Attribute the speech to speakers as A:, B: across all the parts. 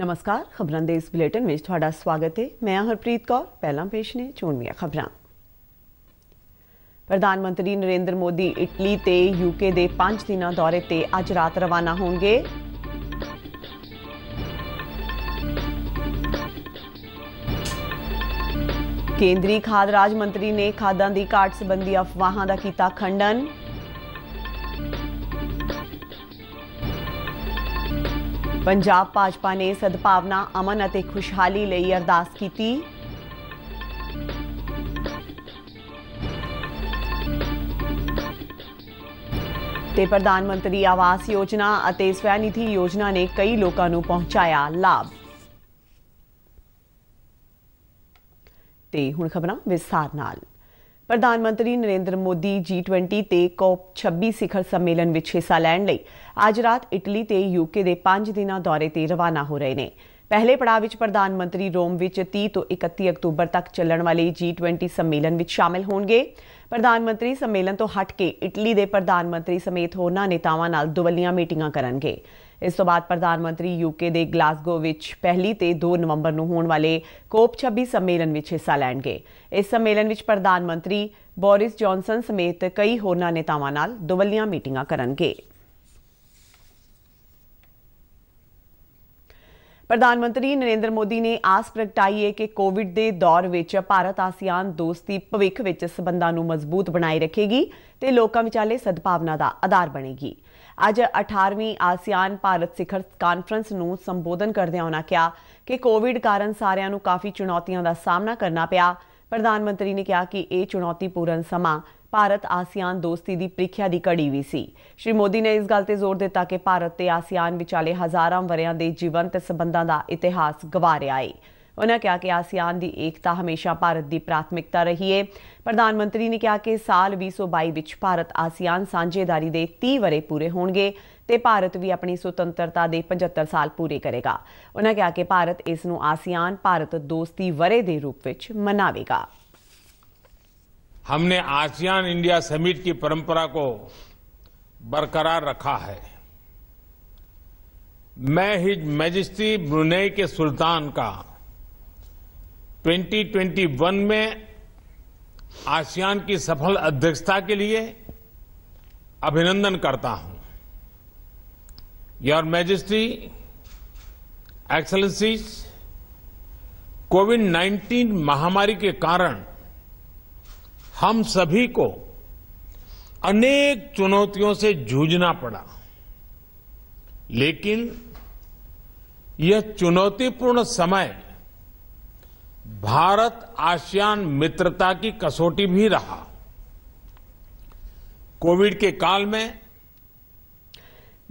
A: नमस्कार खबर इस बुलेटिन में स्वागत है मैं हरप्रीत कौर पहला पेश ने चुनवी खबर प्रधानमंत्री नरेंद्र मोदी इटली ते यूके दे पांच दिन दौरे ते आज रात रवाना होंगे केंद्रीय खाद राज्य ने खादा की घाट संबंधी अफवाहों का किया खंडन ਪੰਜਾਬ ਭਾਜਪਾ ਨੇ ਸਦਭਾਵਨਾ ਅਮਨ ਅਤੇ ਖੁਸ਼ਹਾਲੀ ਲਈ ਅਰਦਾਸ ਕੀਤੀ ਤੇ ਪ੍ਰਧਾਨ ਮੰਤਰੀ ਆਵਾਸ ਯੋਜਨਾ ਅਤੇ ਸਵੈ ਨਿਧੀ ਯੋਜਨਾ ਨੇ ਕਈ ਲੋਕਾਂ ਨੂੰ ਪਹੁੰਚਾਇਆ ਲਾਭ ਤੇ ਹੁਣ ਖਬਰਾਂ ਵਿਸਥਾਰ ਨਾਲ ਪ੍ਰਧਾਨ ਮੰਤਰੀ ਨਰਿੰਦਰ ਮੋਦੀ G20 ਤੇ COP 26 ਸਿਖਰ ਸੰਮੇਲਨ ਵਿੱਚ ਹਿੱਸਾ ਲੈਣ ਲਈ ਅੱਜ ਰਾਤ ਇਟਲੀ ਤੇ ਯੂਕੇ ਦੇ 5 ਦਿਨਾਂ ਦੌਰੇ ਤੇ ਰਵਾਨਾ ਹੋ ਰਹੇ ਨੇ ਪਹਿਲੇ ਪੜਾਅ ਵਿੱਚ ਪ੍ਰਧਾਨ ਮੰਤਰੀ ਰੋਮ ਵਿੱਚ 30 ਤੋਂ 31 ਅਕਤੂਬਰ ਤੱਕ ਚੱਲਣ ਵਾਲੇ G20 ਸੰਮੇਲਨ ਵਿੱਚ ਸ਼ਾਮਲ ਹੋਣਗੇ ਪ੍ਰਧਾਨ ਮੰਤਰੀ ਸੰਮੇਲਨ ਤੋਂ ਹਟ ਕੇ ਇਟਲੀ ਦੇ ਪ੍ਰਧਾਨ ਮੰਤਰੀ ਸਮੇਤ ਹੋਰਨਾਂ ਨੇਤਾਵਾਂ ਨਾਲ ਦੁਵੱਲੀਆਂ ਮੀਟਿੰਗਾਂ ਕਰਨਗੇ ਇਸ ਤੋਂ ਬਾਅਦ ਪ੍ਰਧਾਨ ਮੰਤਰੀ ਯੂਕੇ ਦੇ ਗਲਾਸਗੋ ਵਿੱਚ ਪਹਿਲੀ ਤੇ 2 ਨਵੰਬਰ ਨੂੰ ਹੋਣ ਵਾਲੇ ਕੋਪ 26 ਸੰਮੇਲਨ ਵਿੱਚ ਹਿੱਸਾ ਲੈਣਗੇ ਇਸ ਸੰਮੇਲਨ ਵਿੱਚ ਪ੍ਰਧਾਨ ਮੰਤਰੀ ਬੋਰਿਸ ਜੌਨਸਨ ਸਮੇਤ ਕਈ ਹੋਰਨਾਂ ਨੇਤਾਵਾਂ ਨਾਲ ਦੁਵੱਲੀਆਂ ਮੀਟਿੰਗਾਂ ਕਰਨਗੇ ਪ੍ਰਧਾਨ ਮੰਤਰੀ ਨਰਿੰਦਰ ਮੋਦੀ ਨੇ ਆਸ ਪ੍ਰਗਟਾਈ ਹੈ ਕਿ ਕੋਵਿਡ ਦੇ ਦੌਰ ਵਿੱਚ ਭਾਰਤ ਆਸੀਆਨ ਦੋਸਤੀ ਭਵਿੱਖ ਵਿੱਚ ਸਬੰਧਾਂ ਨੂੰ ਮਜ਼ਬੂਤ ਬਣਾਈ ਰੱਖੇਗੀ ਤੇ ਲੋਕਾਂ ਵਿਚਾਲੇ ਸਦਭਾਵਨਾ ਦਾ ਆਧਾਰ ਬਣੇਗੀ ਅੱਜ 18ਵੀਂ ਆਸੀਆਨ ਭਾਰਤ ਸਿਖਰ ਕਾਨਫਰੰਸ ਨੂੰ ਸੰਬੋਧਨ ਕਰਦਿਆਂ ਉਹਨਾਂ ਕਿਹਾ ਕਿ ਕੋਵਿਡ ਕਾਰਨ ਸਾਰਿਆਂ ਨੂੰ ਕਾਫੀ ਚੁਣੌਤੀਆਂ ਦਾ ਸਾਹਮਣਾ ਕਰਨਾ ਪਿਆ ਪ੍ਰਧਾਨ ਮੰਤਰੀ ਨੇ ਕਿਹਾ ਕਿ ਇਹ ਚੁਣੌਤੀਪੂਰਨ ਸਮਾਂ ਭਾਰਤ ਆਸੀਆਨ ਦੋਸਤੀ ਦੀ ਪ੍ਰੀਖਿਆ ਦੀ ਕੜੀ ਵੀ ਸੀ ਸ਼੍ਰੀ ਮੋਦੀ ਨੇ ਇਸ ਗੱਲ ਤੇ ਜ਼ੋਰ ਦਿੱਤਾ ਕਿ ਭਾਰਤ ਤੇ ਆਸੀਆਨ ਵਿਚਾਲੇ ਹਜ਼ਾਰਾਂ ਵਰਿਆਂ ਦੇ ਜੀਵੰਤ ਸਬੰਧਾਂ ਦਾ ਇਤਿਹਾਸ ਗਵਾ ਰਿਹਾ ਹੈ ਉਹਨਾਂ ਕਿਹਾ ਕਿ ਆਸੀਆਨ ਦੀ ਏਕਤਾ ਹਮੇਸ਼ਾ ਭਾਰਤ ਦੀ ਪ੍ਰਾਥਮਿਕਤਾ ਰਹੀ ਹੈ ਪ੍ਰਧਾਨ ਮੰਤਰੀ ਨੇ ਕਿਹਾ ਕਿ ਸਾਲ 2022 ਵਿੱਚ ਭਾਰਤ ਆਸੀਆਨ ਸਾਂਝੇਦਾਰੀ ਦੇ 30 ਵਰੇ ਪੂਰੇ ਹੋਣਗੇ ਤੇ ਭਾਰਤ ਵੀ ਆਪਣੀ ਸੁਤੰਤਰਤਾ ਦੇ 75 ਸਾਲ ਪੂਰੇ ਕਰੇਗਾ ਉਹਨਾਂ ਕਿਹਾ ਕਿ ਭਾਰਤ ਇਸ ਨੂੰ ਆਸੀਆਨ ਭਾਰਤ ਦੋਸਤੀ ਵਰੇ ਦੇ ਰੂਪ ਵਿੱਚ ਮਨਾਵੇਗਾ हमने आसियान इंडिया समिट की परंपरा को बरकरार रखा है मैं हिज मैजिस्ट्री ब्रुनेई के सुल्तान का 2021 में आसियान की सफल अध्यक्षता के लिए अभिनंदन करता हूं योर मैजिस्ट्री एक्सलेंसीज कोविड 19 महामारी के कारण हम सभी को अनेक चुनौतियों से जूझना पड़ा लेकिन यह चुनौतीपूर्ण समय भारत आसियान मित्रता की कसौटी भी रहा कोविड के काल में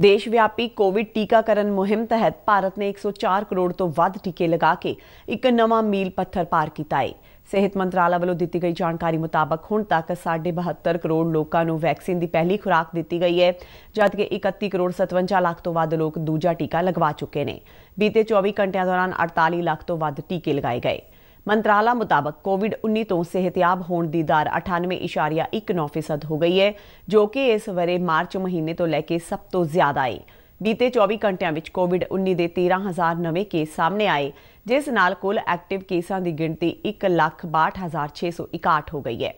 A: देशव्यापी कोविड टीकाकरण मुहिम तहत भारत ने 104 करोड़ तो वीके लगा के एक नवा मील पत्थर पार किया सेहत मंत्रालय वालों दी गई जानकारी मुताबक हूँ तक साढ़े बहत्तर करोड़ लोगों वैक्सीन की पहली खुराक दी गई है जबकि इकती करोड़ सतवंजा लख तो लोग दूजा टीका लगवा चुके हैं बीते चौबी घंटे दौरान अड़ताली लख तो वीके लगाए गए मंत्रालय मुताबक कोविड उन्नीस तो सेहतयाब होने की दर अठानवे इशारिया एक नौ फीसद हो गई है जो कि इस वरे मार्च महीने तो लैके सब तो ज्यादा है ਬੀਤੇ 24 ਘੰਟਿਆਂ ਵਿੱਚ ਕੋਵਿਡ-19 ਦੇ 13000 ਨਵੇਂ ਕੇਸ ਸਾਹਮਣੇ ਆਏ ਜਿਸ ਨਾਲ ਕੁੱਲ ਐਕਟਿਵ ਕੇਸਾਂ ਦੀ ਗਿਣਤੀ 162661 ਹੋ ਗਈ ਹੈ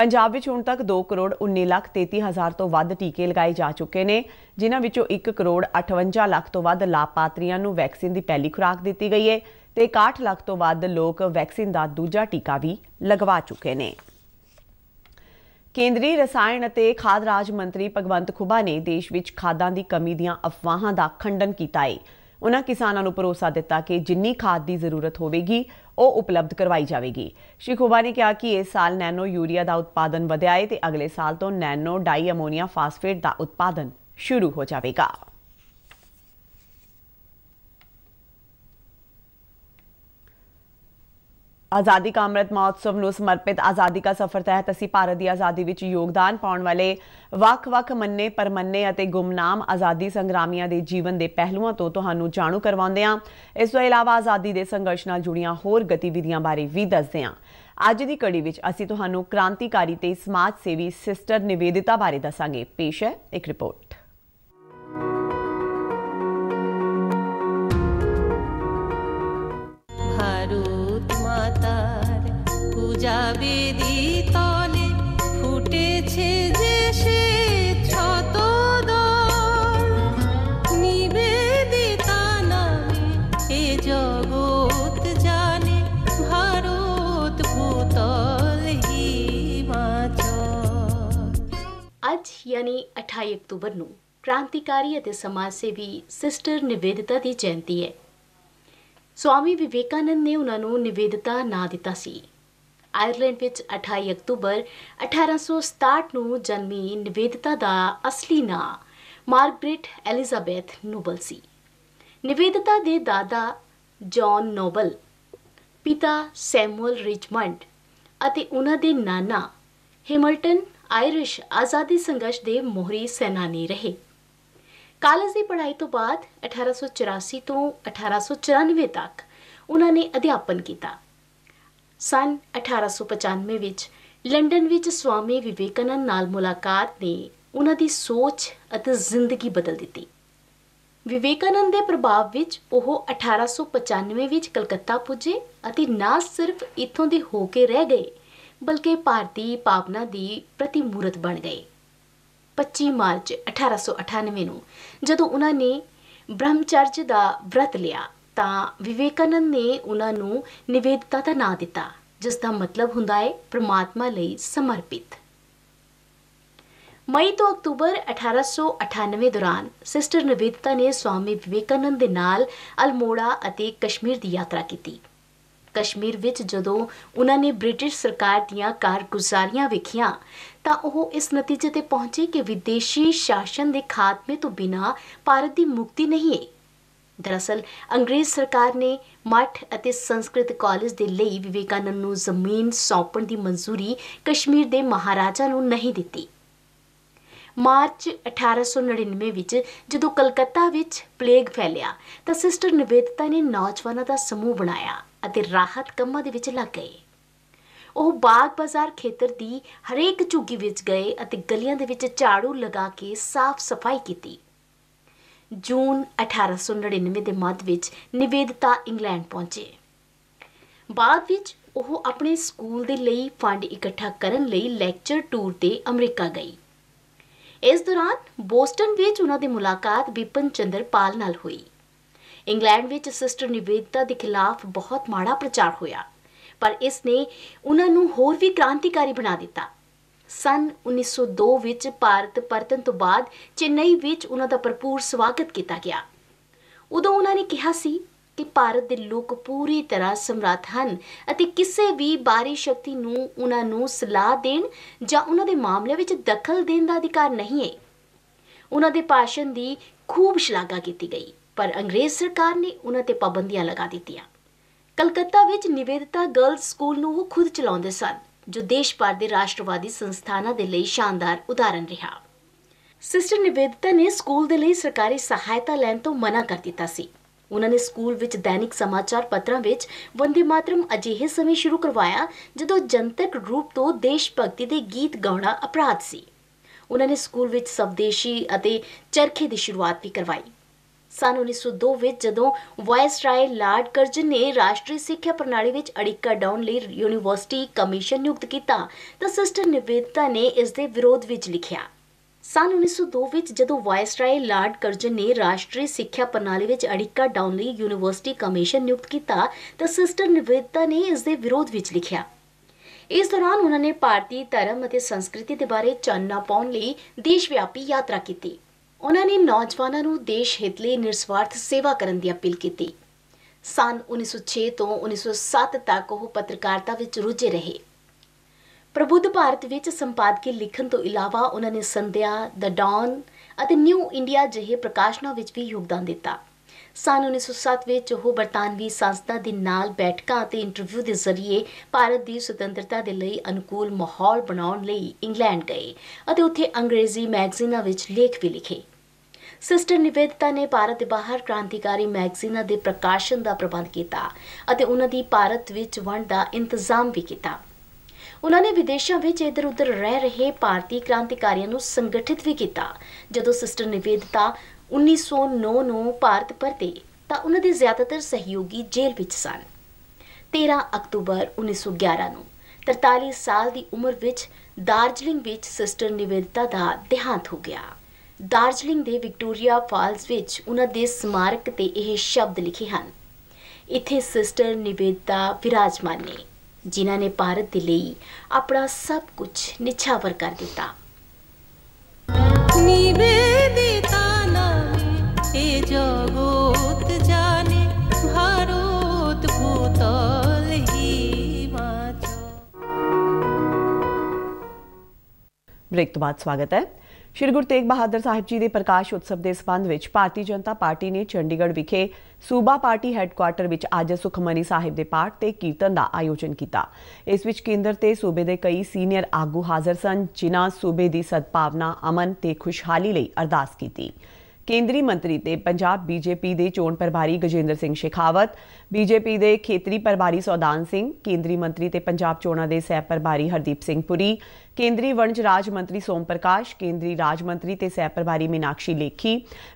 A: ਪੰਜਾਬ ਵਿੱਚ ਹੁਣ ਤੱਕ 2 ਕਰੋੜ 19 ਲੱਖ 33 ਹਜ਼ਾਰ ਤੋਂ ਵੱਧ ਟੀਕੇ ਲਗਾਏ ਜਾ ਚੁੱਕੇ ਨੇ ਜਿਨ੍ਹਾਂ ਵਿੱਚੋਂ 1 ਕਰੋੜ 58 ਲੱਖ ਤੋਂ ਵੱਧ ਲਾਭਪਾਤਰੀਆਂ ਨੂੰ ਵੈਕਸੀਨ ਦੀ ਪਹਿਲੀ ਖੁਰਾਕ ਦਿੱਤੀ ਗਈ ਹੈ ਤੇ 61 ਲੱਖ ਤੋਂ ਵੱਧ ਲੋਕ ਵੈਕਸੀਨ ਦਾ ਦੂਜਾ ਟੀਕਾ ਵੀ ਲਗਵਾ ਚੁੱਕੇ ਨੇ ਕੇਂਦਰੀ ਰਸਾਇਣ ਅਤੇ ਖਾਦ ਰਾਜ ਮੰਤਰੀ ਭਗਵੰਤ ਖੁਬਾ ਨੇ ਦੇਸ਼ ਵਿੱਚ ਖਾਦਾਂ ਦੀ ਕਮੀ ਦੀਆਂ ਅਫਵਾਹਾਂ ਦਾ ਖੰਡਨ ਕੀਤਾ ਹੈ ਉਹਨਾਂ ਕਿਸਾਨਾਂ ਨੂੰ ਭਰੋਸਾ ਦਿੱਤਾ ਕਿ ਜਿੰਨੀ ਖਾਦ ਦੀ ਜ਼ਰੂਰਤ ਹੋਵੇਗੀ ਉਹ ਉਪਲਬਧ ਕਰਵਾਈ ਜਾਵੇਗੀ ਸ਼੍ਰੀ ਖੁਬਾ ਨੇ ਕਿਹਾ ਕਿ ਇਸ ਸਾਲ ਨੈਨੋ ਯੂਰੀਆ ਦਾ ਉਤਪਾਦਨ ਵਧਿਆ ਹੈ ਤੇ ਅਗਲੇ ਸਾਲ ਤੋਂ ਨੈਨੋ ਡਾਈ ਅਮੋਨੀਆ ਫਾਸਫੇਟ ਦਾ ਉਤਪਾਦਨ ਸ਼ੁਰੂ ਹੋ ਜਾਵੇਗਾ ਆਜ਼ਾਦੀ ਕਾ ਅੰਮ੍ਰਿਤ ਮਹੋਤਸਵ ਨੂੰ ਸਮਰਪਿਤ ਆਜ਼ਾਦੀ ਕਾ ਸਫ਼ਰ ਤਹਿਤ ਅਸੀਂ ਭਾਰਤ ਦੀ ਆਜ਼ਾਦੀ ਵਿੱਚ ਯੋਗਦਾਨ ਪਾਉਣ ਵਾਲੇ ਵੱਖ-ਵੱਖ ਮੰਨੇ ਪਰਮੰਨੇ ਅਤੇ ਗੁਮਨਾਮ ਆਜ਼ਾਦੀ ਸੰਗਰਾਮੀਆਂ ਦੇ ਜੀਵਨ ਦੇ ਪਹਿਲੂਆਂ ਤੋਂ ਤੁਹਾਨੂੰ ਜਾਣੂ ਕਰਵਾਉਂਦੇ ਹਾਂ ਇਸ ਤੋਂ ਇਲਾਵਾ ਆਜ਼ਾਦੀ ਦੇ ਸੰਘਰਸ਼ ਨਾਲ ਜੁੜੀਆਂ ਹੋਰ ਗਤੀਵਿਧੀਆਂ ਬਾਰੇ ਵੀ ਦੱਸਦੇ ਹਾਂ ਅੱਜ ਦੀ ਕੜੀ ਵਿੱਚ ਅਸੀਂ ਤੁਹਾਨੂੰ ਕ੍ਰਾਂਤੀਕਾਰੀ ਤੇ ਸਮਾਜ ਸੇਵੀ ਸਿਸਟਰ ਨਿਵੇਦਿਤਾ ਬਾਰੇ ਦੱਸਾਂਗੇ ਪੇਸ਼ ਹੈ ਇੱਕ ਰਿਪੋਰਟ
B: যাবে তলে ফুটেছে যে সে ছত নিবেদিতা নামে এ জগৎ জানে ভারত ভূতল ਅੱਜ ਯਾਨੀ 28 ਅਕਤੂਬਰ ਨੂੰ ਕ੍ਰਾਂਤੀਕਾਰੀ ਅਤੇ ਸਮਾਜ ਸੇਵੀ ਸਿਸਟਰ ਨਿਵੇਦਤਾ ਦੀ ਜਯੰਤੀ ਹੈ ਸਵਾਮੀ ਵਿਵੇਕਾਨੰਦ ਨੇ ਉਹਨਾਂ ਨੂੰ ਨਿਵੇਦਤਾ ਨਾਂ ਦਿੱਤਾ ਸੀ ਆਇਰਲੈਂਡ ਵਿੱਚ 28 ਅਕਤੂਬਰ 1867 ਨੂੰ ਜਨਮੀ ਨਿਵੇਦਤਾ ਦਾ ਅਸਲੀ ਨਾਂ ਮਾਰਗਰੇਟ ਐਲਿਜ਼ਾਬੈਥ ਨੋਬਲ ਸੀ ਨਿਵੇਦਤਾ ਦੇ ਦਾਦਾ ਜੌਨ ਨੋਬਲ ਪਿਤਾ ਸੈਮੂਅਲ ਰਿਚਮੰਡ ਅਤੇ ਉਹਨਾਂ ਦੇ ਨਾਨਾ ਹਿਮਲਟਨ ਆਇਰਿਸ਼ ਆਜ਼ਾਦੀ ਸੰਘਰਸ਼ ਦੇ ਮੋਹਰੀ ਸੈਨਾਨੀ ਰਹੇ ਕਾਲਜ ਦੀ ਪੜ੍ਹਾਈ ਤੋਂ ਬਾਅਦ 1884 ਤੋਂ 1894 ਤੱਕ ਉਹਨਾਂ ਨੇ ਅਧਿਆਪਨ ਕੀਤਾ ਸਨ 1895 ਵਿੱਚ ਲੰਡਨ ਵਿੱਚ ਸਵਾਮੀ ਵਿਵੇਕਾਨੰਦ ਨਾਲ ਮੁਲਾਕਾਤ ਨੇ ਉਹਨਾਂ ਦੀ ਸੋਚ ਅਤੇ ਜ਼ਿੰਦਗੀ ਬਦਲ ਦਿੱਤੀ ਵਿਵੇਕਾਨੰਦ ਦੇ ਪ੍ਰਭਾਵ ਵਿੱਚ ਉਹ 1895 ਵਿੱਚ ਕਲਕੱਤਾ ਪੁੱਜੇ ਅਤੇ ਨਾ ਸਿਰਫ ਇੱਥੋਂ ਦੇ ਹੋ ਕੇ ਰਹਿ ਗਏ ਬਲਕਿ ਭਾਰਤੀ ਭਾਵਨਾ ਦੀ ਪ੍ਰਤੀਮੂਰਤ ਬਣ ਗਏ 25 ਮਾਰਚ 1898 ਨੂੰ ਜਦੋਂ ਉਹਨਾਂ ਨੇ ਬ੍ਰਹਮਚਰਜ ਦਾ ਵਰਤ ਲਿਆ ਤਾਂ ਵਿਵੇਕਨੰਦ ਨੇ ਉਹਨਾਂ ਨੂੰ ਨਿਵੇਦਤਾ ਦਾ ਨਾਂ ਦਿੱਤਾ ਜਿਸ ਦਾ ਮਤਲਬ ਹੁੰਦਾ ਹੈ ਪ੍ਰਮਾਤਮਾ ਲਈ ਸਮਰਪਿਤ ਮਈ ਤੋਂ ਅਕਤੂਬਰ 1898 ਦੌਰਾਨ ਸਿਸਟਰ ਨਿਵੇਦਤਾ ਨੇ ਸਵਾਮੀ ਵਿਵੇਕਨੰਦ ਦੇ ਨਾਲ ਅਲਮੋੜਾ ਅਤੇ ਕਸ਼ਮੀਰ ਦੀ ਯਾਤਰਾ ਕੀਤੀ ਕਸ਼ਮੀਰ ਵਿੱਚ ਜਦੋਂ ਉਹਨਾਂ ਨੇ ਬ੍ਰਿਟਿਸ਼ ਸਰਕਾਰ ਦੀਆਂ ਕਾਰਗੁਜ਼ਾਰੀਆਂ ਵੇਖੀਆਂ ਤਾਂ ਉਹ ਇਸ ਨਤੀਜੇ ਤੇ ਪਹੁੰਚੇ ਕਿ ਵਿਦੇਸ਼ੀ ਸ਼ਾਸਨ ਦੇ ਖਾਤਮੇ ਤੋਂ ਬਿਨਾ ਭਾਰਤ ਦੀ ਮੁਕਤੀ ਨਹੀਂ ਹੈ ਦਰਅਸਲ ਅੰਗਰੇਜ਼ ਸਰਕਾਰ ਨੇ ਮੱਠ ਅਤੇ ਸੰਸਕ੍ਰਿਤ ਕਾਲਜ ਦੇ ਲਈ ਵਿਵੇਕਾਨੰਦ ਨੂੰ ਜ਼ਮੀਨ ਸੌਂਪਣ ਦੀ ਮਨਜ਼ੂਰੀ ਕਸ਼ਮੀਰ ਦੇ ਮਹਾਰਾਜਾ ਨੂੰ ਨਹੀਂ ਦਿੱਤੀ ਮਾਰਚ 1899 ਵਿੱਚ ਜਦੋਂ ਕਲਕੱਤਾ ਵਿੱਚ ਪਲੇਗ ਫੈਲਿਆ ਤਾਂ ਸਿਸਟਰ ਨਿਵੇਦਤਾ ਨੇ ਨੌਜਵਾਨਾਂ ਦਾ ਸਮੂਹ ਬਣਾਇਆ ਅਤੇ ਰਾਹਤ ਕੰਮਾਂ ਦੇ ਵਿੱਚ ਲੱਗ ਗਏ ਉਹ ਬਾਗ ਬਾਜ਼ਾਰ ਖੇਤਰ ਦੀ ਹਰੇਕ ਝੁੱਗੀ ਵਿੱਚ ਗਏ ਅਤੇ ਗਲੀਆਂ ਦੇ ਵਿੱਚ ਝਾੜੂ ਲਗਾ ਕੇ ਸਾਫ਼ ਸਫਾਈ ਕੀਤੀ ਜੂਨ 1899 ਦੇ ਮੱਧ ਵਿੱਚ ਨਿਵੇਦਤਾ ਇੰਗਲੈਂਡ ਪਹੁੰਚੇ ਬਾਅਦ ਵਿੱਚ ਉਹ ਆਪਣੇ ਸਕੂਲ ਦੇ ਲਈ ਫੰਡ ਇਕੱਠਾ ਕਰਨ ਲਈ ਲੈਕਚਰ ਟੂਰ ਤੇ ਅਮਰੀਕਾ ਗਈ ਇਸ ਦੌਰਾਨ ਬੋਸਟਨ ਵਿੱਚ ਉਹਨਾਂ ਦੀ ਮੁਲਾਕਾਤ ਵਿਪਨ ਚੰਦਰ ਪਾਲ ਨਾਲ ਹੋਈ ਇੰਗਲੈਂਡ ਵਿੱਚ ਸਿਸਟਰ ਨਿਵੇਦਤਾ ਦੇ ਖਿਲਾਫ ਬਹੁਤ ਮਾੜਾ ਪ੍ਰਚਾਰ ਹੋਇਆ ਪਰ ਇਸ ਨੇ ਉਹਨਾਂ ਨੂੰ ਹੋਰ ਵੀ ਕ੍ਰਾਂਤੀਕਾਰੀ ਬਣਾ ਦਿੱਤਾ ਸਨ 1902 ਵਿੱਚ ਭਾਰਤ ਪਰਤਨ ਤੋਂ ਬਾਅਦ ਚੇਨਈ ਵਿੱਚ ਉਹਨਾਂ ਦਾ ਭਰਪੂਰ ਸਵਾਗਤ ਕੀਤਾ ਗਿਆ ਉਦੋਂ ਉਹਨਾਂ ਨੇ ਕਿਹਾ ਸੀ ਕਿ ਭਾਰਤ ਦੇ ਲੋਕ ਪੂਰੀ ਤਰ੍ਹਾਂ ਸਮਰੱਥ ਹਨ ਅਤੇ ਕਿਸੇ ਵੀ ਬਾਹਰੀ ਸ਼ਕਤੀ ਨੂੰ ਉਹਨਾਂ ਨੂੰ ਸਲਾਹ ਦੇਣ ਜਾਂ ਉਹਨਾਂ ਦੇ ਮਾਮਲੇ ਵਿੱਚ ਦਖਲ ਦੇਣ ਦਾ ਅਧਿਕਾਰ ਨਹੀਂ ਹੈ ਉਹਨਾਂ ਦੇ ਭਾਸ਼ਣ ਦੀ ਖੂਬ ਸ਼ਲਾਘਾ ਕੀਤੀ ਗਈ ਪਰ ਅੰਗਰੇਜ਼ ਸਰਕਾਰ ਨੇ ਉਹਨਾਂ ਤੇ ਪਾਬੰਦੀਆਂ ਲਗਾ ਦਿੱਤੀਆਂ ਕਲਕੱਤਾ ਵਿੱਚ ਨਿਵੇਦਤਾ ਗਰਲਸ ਸਕੂਲ ਨੂੰ ਉਹ ਖੁਦ ਚਲਾਉਂਦੇ ਸਨ ਜੋ ਦੇਸ਼ ਭਰ ਦੇ ਰਾਸ਼ਟਰਵਾਦੀ ਸੰਸਥਾਨਾਂ ਦੇ ਲਈ ਸ਼ਾਨਦਾਰ ਉਦਾਹਰਣ ਰਿਹਾ ਸਿਸਟਰ ਨਿਵੇਦਤਾ ਨੇ ਸਕੂਲ ਦੇ ਲਈ ਸਰਕਾਰੀ ਸਹਾਇਤਾ ਲੈਣ ਤੋਂ ਮਨਾ ਕਰ ਦਿੱਤਾ ਸੀ ਉਹਨਾਂ ਨੇ ਸਕੂਲ ਵਿੱਚ ਦੈਨਿਕ ਸਮਾਚਾਰ ਪੱਤਰਾਂ ਵਿੱਚ ਵੰਦੇ ਮਾਤਰਮ ਅਜਿਹੇ ਸਮੇਂ ਸ਼ੁਰੂ ਕਰਵਾਇਆ ਜਦੋਂ ਜਨਤਕ ਰੂਪ ਤੋਂ ਦੇਸ਼ ਭਗਤੀ ਦੇ ਗੀਤ ਗਾਉਣਾ ਅਪਰਾਧ ਸੀ ਉਹਨਾਂ ਨੇ ਸਕੂਲ ਵਿੱਚ ਸਵਦੇਸ਼ੀ ਅਤੇ ਚਰਖੇ ਦੀ ਸ਼ੁਰੂਆਤ ਵੀ ਕਰਵਾਈ ਸਨ 1902 ਵਿੱਚ ਜਦੋਂ ਵਾਇਸ ਰਾਏ ਲਾਰਡ ਕਰਜਨ ਨੇ ਰਾਸ਼ਟਰੀ ਸਿੱਖਿਆ ਪ੍ਰਣਾਲੀ ਵਿੱਚ ਅੜਿੱਕਾ ਡਾਉਣ ਲਈ ਯੂਨੀਵਰਸਿਟੀ ਕਮਿਸ਼ਨ ਨਿਯੁਕਤ ਕੀਤਾ ਤਾਂ ਸਿਸਟਰ ਨਿਵੇਦਤਾ ਨੇ ਇਸ ਦੇ ਵਿਰੋਧ ਵਿੱਚ ਲਿਖਿਆ ਸਨ 1902 ਵਿੱਚ ਜਦੋਂ ਵਾਇਸ ਰਾਏ ਲਾਰਡ ਕਰਜਨ ਨੇ ਰਾਸ਼ਟਰੀ ਸਿੱਖਿਆ ਪ੍ਰਣਾਲੀ ਵਿੱਚ ਅੜਿੱਕਾ ਡਾਉਣ ਲਈ ਯੂਨੀਵਰਸਿਟੀ ਕਮਿਸ਼ਨ ਨਿਯੁਕਤ ਕੀਤਾ ਤਾਂ ਸਿਸਟਰ ਨਿਵੇਦਤਾ ਨੇ ਇਸ ਦੇ ਵਿਰੋਧ ਵਿੱਚ ਲਿਖਿਆ ਇਸ ਦੌਰਾਨ ਉਹਨਾਂ ਨੇ ਭਾਰਤੀ ਧਰਮ ਅਤੇ ਸੰਸਕ੍ਰਿਤੀ ਦੇ ਬਾਰੇ ਚਾਨਣਾ ਪਾਉਣ ਲਈ ਦੇਸ਼ ਵਿਆਪੀ ਯਾਤਰਾ ਕੀਤੀ ਉਹਨਾਂ ਨੇ ਨੌਜਵਾਨਾਂ ਨੂੰ ਦੇਸ਼ ਹਿੱਤ ਲਈ ਨਿਰਸਵਾਰਥ ਸੇਵਾ ਕਰਨ ਦੀ ਅਪੀਲ ਕੀਤੀ ਸਨ 1906 ਤੋਂ 1907 ਤੱਕ ਉਹ ਪੱਤਰਕਾਰਤਾ ਵਿੱਚ ਰੁੱਝੇ ਰਹੇ ਪ੍ਰਬੁੱਧ ਭਾਰਤ ਵਿੱਚ ਸੰਪਾਦਕੀ ਲਿਖਣ ਤੋਂ ਇਲਾਵਾ ਉਹਨਾਂ ਨੇ ਸੰਧਿਆ ਦ ਡਾਨ ਅਤੇ ਨਿਊ ਇੰਡੀਆ ਜਿਹੇ ਪ੍ਰਕਾਸ਼ਨਾਂ ਵਿੱਚ ਵੀ ਯੋਗਦਾਨ ਦਿੱਤਾ ਸਨ 1907 ਵਿੱਚ ਉਹ ਬਰਤਾਨਵੀ ਸੰਸਥਾ ਦੇ ਨਾਲ ਬੈਠਕਾਂ ਅਤੇ ਇੰਟਰਵਿਊ ਦੇ ਜ਼ਰੀਏ ਭਾਰਤ ਦੀ ਸੁਤੰਤਰਤਾ ਦੇ ਲਈ ਅਨੁਕੂਲ ਮਾਹੌਲ ਬਣਾਉਣ ਲਈ ਇੰਗਲੈਂਡ ਗਏ ਅਤੇ ਉੱਥੇ ਅੰਗਰੇਜ਼ੀ ਮੈਗਜ਼ੀਨਾਂ ਵਿੱਚ ਲੇਖ ਵੀ ਲਿਖੇ ਸਿਸਟਰ ਨਿਵੇਦਤਾ ਨੇ ਭਾਰਤ ਦੇ ਬਾਹਰ ਕ੍ਰਾਂਤੀਕਾਰੀ ਮੈਗਜ਼ੀਨਾਂ ਦੇ ਪ੍ਰਕਾਸ਼ਨ ਦਾ ਪ੍ਰਬੰਧ ਕੀਤਾ ਅਤੇ ਉਹਨਾਂ ਦੀ ਭਾਰਤ ਵਿੱਚ ਵੰਡ ਦਾ ਇੰਤਜ਼ਾਮ ਵੀ ਕੀਤਾ ਉਹਨਾਂ ਨੇ ਵਿਦੇਸ਼ਾਂ ਵਿੱਚ ਇੱਧਰ-ਉੱਧਰ ਰਹਿ ਰਹੇ ਭਾਰਤੀ ਕ੍ਰਾਂਤੀਕਾਰੀਆਂ ਨੂੰ ਸੰਗਠਿਤ ਵੀ ਕੀਤਾ ਜਦੋਂ ਸਿਸਟਰ ਨਿਵੇਦਤਾ 1909 ਨੂੰ ਭਾਰਤ ਪਰਤੇ ਤਾਂ ਉਹਨਾਂ ਦੇ ਜ਼ਿਆਦਾਤਰ ਸਹਿਯੋਗੀ ਜੇਲ੍ਹ ਵਿੱਚ ਸਨ 13 ਅਕਤੂਬਰ 1911 ਨੂੰ 43 ਸਾਲ ਦੀ ਉਮਰ ਵਿੱਚ ਦਾਰਜਲਿੰਗ ਵਿੱਚ ਸਿਸਟਰ ਨਿਵੇਦਤਾ ਦਾ ਦੇਹਾਂਤ ਹੋ ਗਿਆ ਦਾਰਜਲਿੰਗ ਦੇ ਵਿਕਟੋਰੀਆ ਫਾਲਸ ਵਿੱਚ ਉਹਨਾਂ ਦੇ ਸਮਾਰਕ ਤੇ ਇਹ ਸ਼ਬਦ ਲਿਖੇ ਹਨ ਇੱਥੇ ਸਿਸਟਰ ਨਿਵੇਦਤਾ ਵਿਰਾਜਮਾਨ ਨੇ ਜਿਨ੍ਹਾਂ ਨੇ ਭਾਰਤ ਦੇ ਲਈ ਆਪਣਾ ਸਭ ਕੁਝ ਨਿਛਾਵਰ ਕਰ ਦਿੱਤਾ ਨਿਵੇਦਤਾ
A: ਬ੍ਰੇਕ ਤੋਂ ਬਾਅਦ ਸਵਾਗਤ ਹੈ ਸ਼੍ਰੀ ਗੁਰੂ ਤੇਗ ਬਹਾਦਰ ਸਾਹਿਬ ਜੀ ਦੇ ਪ੍ਰਕਾਸ਼ ਉਤਸਵ ਦੇ ਸਬੰਧ ਵਿੱਚ ਭਾਰਤੀ ਜਨਤਾ ਪਾਰਟੀ ਨੇ ਚੰਡੀਗੜ੍ਹ ਵਿਖੇ ਸੂਬਾ ਪਾਰਟੀ ਹੈੱਡਕੁਆਰਟਰ ਵਿੱਚ ਅੱਜ ਸੁਖਮਨੀ ਸਾਹਿਬ ਦੇ ਪਾਠ ਤੇ ਕੀਰਤਨ ਦਾ ਆਯੋਜਨ ਕੀਤਾ ਇਸ ਵਿੱਚ ਕੇਂਦਰ ਤੇ ਸੂਬੇ ਦੇ ਕਈ ਸੀਨੀਅਰ ਆਗੂ ਹਾਜ਼ਰ ਸਨ ਜਿਨ੍ਹਾਂ ਸੂਬੇ ਦੀ ਸਦਭਾਵਨਾ ਅਮਨ ਤੇ ਖੁਸ਼ਹਾਲੀ ਲਈ ਅਰਦਾਸ ਕੀਤੀ ਕੇਂਦਰੀ ਮੰਤਰੀ ਤੇ ਪੰਜਾਬ ਬੀਜੇਪੀ ਦੇ ਚੋਣ ਪ੍ਰਭਾਰੀ ਗਜੇਂਦਰ ਸਿੰਘ ਸ਼ੇਖਾਵਤ ਬੀਜੇਪੀ ਦੇ ਖੇਤਰੀ ਪ੍ਰਭਾਰੀ ਸੌਦਾਨ ਸਿੰਘ ਕੇਂਦਰੀ ਮੰਤਰੀ ਤੇ ਪੰਜਾਬ ਚੋਣਾਂ ਦੇ ਸਹਿ ਪ੍ਰਭਾਰੀ ਹਰਦੀਪ ਸਿੰਘ ਪੁਰੀ ਕੇਂਦਰੀ ਵਣਜ ਰਾਜ ਮੰਤਰੀ ਸੋਮ ਪ੍ਰਕਾਸ਼ ਕੇਂਦਰੀ ਰਾਜ ਮੰਤਰੀ ਤੇ ਸਹਿ ਪ੍ਰਭਾਰੀ ਮੀਨਾਕਸ਼ੀ ਲੇਖੀ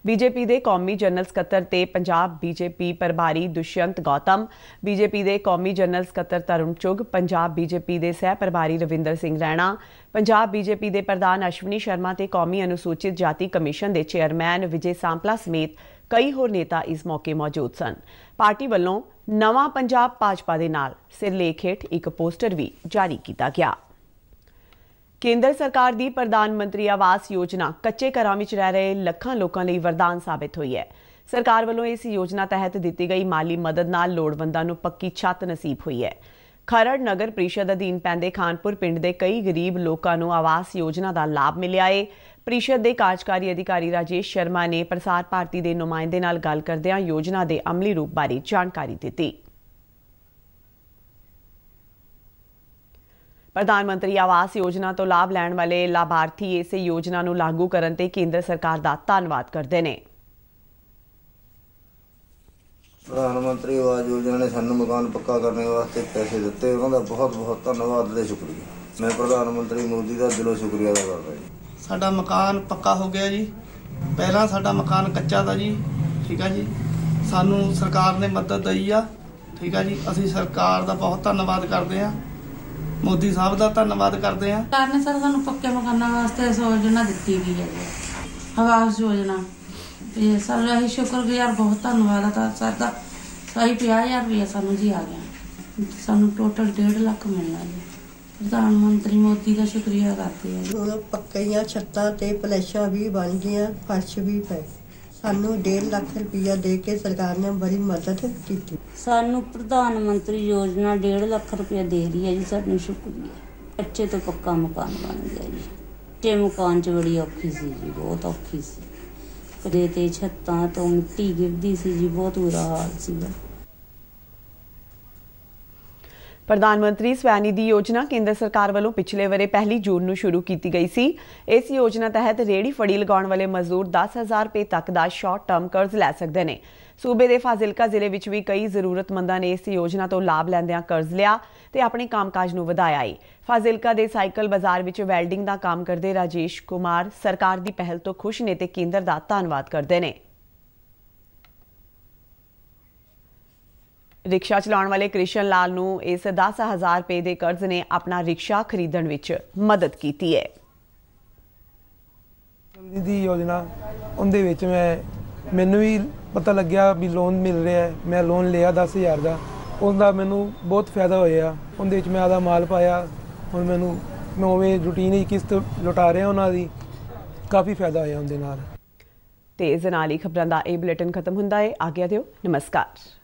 A: ਬੀਜੇਪੀ ਦੇ ਕੌਮੀ ਜਨਰਲ ਸਕੱਤਰ ਤੇ ਪੰਜਾਬ ਬੀਜੇਪੀ ਪ੍ਰਭਾਰੀ ਦੁਸ਼ਯੰਤ ਗੌਤਮ ਬੀਜੇਪੀ ਦੇ ਕੌਮੀ ਜਨਰਲ ਸਕੱਤਰ ਤਰੁਣ ਚੁਗ ਪੰਜਾਬ ਬੀਜੇਪੀ ਦੇ ਸਹਿ ਪ੍ਰਭਾਰੀ ਰਵਿੰਦਰ ਸਿੰਘ ਰੈਣਾ ਪੰਜਾਬ ਬੀਜੇਪੀ ਦੇ ਪ੍ਰਧਾਨ ਅਸ਼ਵਨੀ ਸ਼ਰਮਾ ਤੇ ਕੌਮੀ ਅਨੁਸੂਚਿਤ ਜਾਤੀ ਕਮਿਸ਼ਨ ਦੇ ਚੇਅਰਮੈਨ ਵਿਜੇ ਸਾਂਪਲਾ ਸਮੇਤ ਕਈ ਹੋਰ ਨੇਤਾ ਇਸ ਮੌਕੇ ਮੌਜੂਦ ਸਨ ਪਾਰਟੀ ਵੱਲੋਂ ਨਵਾਂ ਪੰਜਾਬ ਭਾਜਪਾ ਦੇ ਨਾਲ ਸਿਰਲੇਖ ਇੱਕ ਪੋਸਟਰ ਵੀ ਜਾਰੀ ਕੀਤਾ ਗਿਆ ਕੇਂਦਰ ਸਰਕਾਰ ਦੀ ਪ੍ਰਧਾਨ ਮੰਤਰੀ ਆਵਾਸ ਯੋਜਨਾ ਕੱਚੇ ਘਰਾਂ ਵਿੱਚ ਰਹਿ ਰਹੇ ਲੱਖਾਂ ਲੋਕਾਂ ਲਈ ਵਰਦਾਨ ਸਾਬਤ ਹੋਈ ਹੈ ਸਰਕਾਰ ਵੱਲੋਂ ਇਸ ਯੋਜਨਾ ਤਹਿਤ ਦਿੱਤੀ ਗਈ ਮਾਲੀ ਮਦਦ ਨਾਲ ਲੋੜਵੰਦਾਂ ਨੂੰ ਪੱਕੀ ਛੱਤ ਨਸੀਬ ਹੋਈ ਹੈ ਖਰੜ ਨਗਰ ਪ੍ਰੀਸ਼ਦ ਅਧੀਨ ਪੈਂਦੇ ਖਾਨਪੁਰ ਪਿੰਡ ਦੇ ਕਈ ਗਰੀਬ ਲੋਕਾਂ ਨੂੰ ਆਵਾਸ ਯੋਜਨਾ ਦਾ ਲਾਭ ਮਿਲਿਆ ਹੈ ਪ੍ਰੀਸ਼ਦ ਦੇ ਕਾਰਜਕਾਰੀ ਅਧਿਕਾਰੀ ਰਾਜੇਸ਼ ਸ਼ਰਮਾ ਨੇ ਪ੍ਰਸਾਰ ਭਾਰਤੀ ਦੇ ਨੁਮਾਇੰਦੇ ਨਾਲ ਗੱਲ ਕਰਦਿਆਂ ਯੋਜਨਾ ਦੇ ਅਮਲੀ ਰੂਪ ਬਾਰੇ ਜਾਣਕਾਰੀ ਦਿੱਤੀ ਪ੍ਰਧਾਨ ਮੰਤਰੀ ਆਵਾਸ ਯੋਜਨਾ ਤੋਂ ਲਾਭ ਲੈਣ ਵਾਲੇ ਲਾਭਾਰਥੀ ਇਸ ਯੋਜਨਾ ਨੂੰ ਲਾਗੂ ਕਰਨ ਤੇ ਕੇਂਦਰ ਸਰਕਾਰ ਦਾ ਧੰਨਵਾਦ ਕਰਦੇ ਨੇ
B: ਪ੍ਰਧਾਨ ਮੰਤਰੀ ਆਵਾਸ ਯੋਜਨਾ ਨੇ ਸਾਨੂੰ ਮਕਾਨ ਪੱਕਾ ਕਰਨ ਵਾਸਤੇ ਪੈਸੇ ਦਿੱਤੇ ਉਹਨਾਂ ਦਾ ਬਹੁਤ ਬਹੁਤ ਧੰਨਵਾਦ ਤੇ ਸ਼ੁਕਰੀਆ ਮੈਂ ਪ੍ਰਧਾਨ ਮੰਤਰੀ ਮੋਦੀ ਦਾ ਦਿਲੋਂ ਸ਼ੁਕਰੀਆ ਅਦਾ ਕਰਦਾ ਜੀ ਸਾਡਾ ਮਕਾਨ ਪੱਕਾ ਹੋ ਗਿਆ ਜੀ ਪਹਿਲਾਂ ਸਾਡਾ ਮਕਾਨ ਕੱਚਾ ਦਾ ਜੀ ਠੀਕ ਆ ਜੀ ਸਾਨੂੰ ਸਰਕਾਰ ਨੇ ਮਦਦ ਦਈ ਆ ਠੀਕ ਆ ਜੀ ਅਸੀਂ ਸਰਕਾਰ ਦਾ ਬਹੁਤ ਧੰਨਵਾਦ ਕਰਦੇ ਆ ਮੋਦੀ ਸਾਹਿਬ ਦਾ ਧੰਨਵਾਦ ਕਰਦੇ ਆਂ ਕਾਰਨ ਸਰ ਸਾਨੂੰ ਪੱਕੇ ਮਕਾਨਾਂ ਵਾਸਤੇ ਸੋਚਣਾ ਦਿੱਤੀ ਗਈ ਹੈ ਆਵਾਸ ਯੋਜਨਾ ਇਹ ਸਰ ਰਹੀ ਸ਼ੁਕਰਗੁਜ਼ਾਰ ਬਹੁਤ ਧੰਨਵਾਦ ਆ ਸਰ ਦਾ ਸਾਈ ਯਾਰ ਰੁਪਏ ਸਾਨੂੰ ਜੀ ਆ ਗਿਆ ਸਾਨੂੰ ਟੋਟਲ 1.5 ਲੱਖ ਮਿਲਣਾ ਜੀ
A: ਪ੍ਰਧਾਨ ਮੰਤਰੀ ਮੋਦੀ ਦਾ ਸ਼ੁਕਰੀਆ ਕਰਦੇ ਆ ਹੁਣ ਪੱਕੀਆਂ ਛੱਤਾਂ ਤੇ ਪਲੇਸ਼ਾ ਵੀ ਬਣ ਗਈਆਂ ਫਰਸ਼ ਵੀ ਪਏ ਸਾਨੂੰ 1.5 ਲੱਖ ਰੁਪਇਆ ਦੇ ਕੇ ਸਰਕਾਰ ਨੇ ਬੜੀ ਮਦਦ ਕੀਤੀ
B: ਸਾਨੂੰ ਪ੍ਰਧਾਨ ਮੰਤਰੀ ਯੋਜਨਾ 1.5 ਲੱਖ ਰੁਪਇਆ ਦੇ ਰਹੀ ਹੈ ਜੀ ਸਾਨੂੰ ਸ਼ੁਕਰੀਆ ਅੱਛੇ ਤੋਂ ਪੱਕਾ ਮਕਾਨ ਬਣ ਗਿਆ ਜੀ ਤੇ ਮਕਾਨ 'ਚ ਬੜੀ ਔਖੀ ਸੀ ਜੀ ਬਹੁਤ ਔਖੀ
A: ਸੀ ਕਦੇ ਤੇ ਛੱਤਾਂ ਤੋਂ ਮਿੱਟੀ ਗਿਰਦੀ ਸੀ ਜੀ ਬਹੁਤ ਬੁਰਾ ਹਾਲ ਸੀ ਪ੍ਰਧਾਨ ਮੰਤਰੀ ਸਵੈਨਿਧੀ ਯੋਜਨਾ ਕੇਂਦਰ ਸਰਕਾਰ ਵੱਲੋਂ ਪਿਛਲੇ ਵਰੇ ਪਹਿਲੀ ਜੂਨ ਨੂੰ ਸ਼ੁਰੂ ਕੀਤੀ ਗਈ ਸੀ ਇਸ ਯੋਜਨਾ ਤਹਿਤ ਰੇੜੀ ਫੜੀ ਲਗਾਉਣ ਵਾਲੇ ਮਜ਼ਦੂਰ 10000 ਰੁਪਏ ਤੱਕ ਦਾ ਸ਼ਾਰਟ ਟਰਮ ਕਰਜ਼ ਲੈ ਸਕਦੇ ਨੇ ਸੂਬੇ ਦੇ ਫਾਜ਼ਿਲਕਾ ਜ਼ਿਲ੍ਹੇ ਵਿੱਚ ਵੀ ਕਈ ਜ਼ਰੂਰਤਮੰਦਾਂ ਨੇ ਇਸ ਯੋਜਨਾ ਤੋਂ ਲਾਭ ਲੈਂਦਿਆਂ ਕਰਜ਼ ਲਿਆ ਤੇ ਆਪਣੇ ਕੰਮਕਾਜ ਨੂੰ ਵਧਾਇਆ ਹੈ ਫਾਜ਼ਿਲਕਾ ਦੇ ਸਾਈਕਲ ਬਾਜ਼ਾਰ ਵਿੱਚ ਵੈਲਡਿੰਗ ਦਾ ਕੰਮ ਕਰਦੇ ਰਾਜੇਸ਼ ਕੁਮਾਰ ਸਰਕਾਰ ਦੀ ਪਹਿਲ ਤੋਂ ਖੁਸ਼ ਨੇ ਤੇ ਕੇਂਦਰ ਦਾ ਧੰਨਵਾਦ ਕਰਦੇ ਨੇ ਰਿਕਸ਼ਾ ਚਲਾਉਣ ਵਾਲੇ ਕ੍ਰਿਸ਼ਨ ਲਾਲ ਨੂੰ ਇਸ 10000 ਰੁਪਏ ਦੇ ਕਰਜ਼ ਨੇ ਆਪਣਾ ਰਿਕਸ਼ਾ ਖਰੀਦਣ ਵਿੱਚ ਮਦਦ ਕੀਤੀ ਹੈ ਦੀ ਯੋਜਨਾ ਉਹਦੇ ਵਿੱਚ ਮੈਂ ਮੈਨੂੰ ਵੀ ਪਤਾ ਲੱਗਿਆ ਵੀ ਲੋਨ ਮਿਲ ਰਿਹਾ ਹੈ ਮੈਂ ਲੋਨ ਲਿਆ 10000 ਦਾ ਉਹਦਾ ਮੈਨੂੰ ਬਹੁਤ ਫਾਇਦਾ ਹੋਇਆ ਉਹਦੇ ਵਿੱਚ ਮੈਂ ਆਦਾ ਮਾਲ ਪਾਇਆ ਹੁਣ ਮੈਨੂੰ ਨੌਵੇਂ ਰੁਟੀਨ ਹੀ ਕਿਸ਼ਤ ਲੁਟਾ ਰਿਹਾ ਉਹਨਾਂ ਦੀ ਕਾਫੀ ਫਾਇਦਾ ਹੋਇਆ ਉਹਦੇ ਨਾਲ ਤੇ ਇਸ ਨਾਲ ਹੀ ਖਬਰਾਂ ਦਾ ਇਹ ਬੁਲੇਟਿਨ ਖਤਮ ਹੁੰਦਾ ਹੈ ਆਗਿਆ ਦਿਓ ਨਮਸਕਾਰ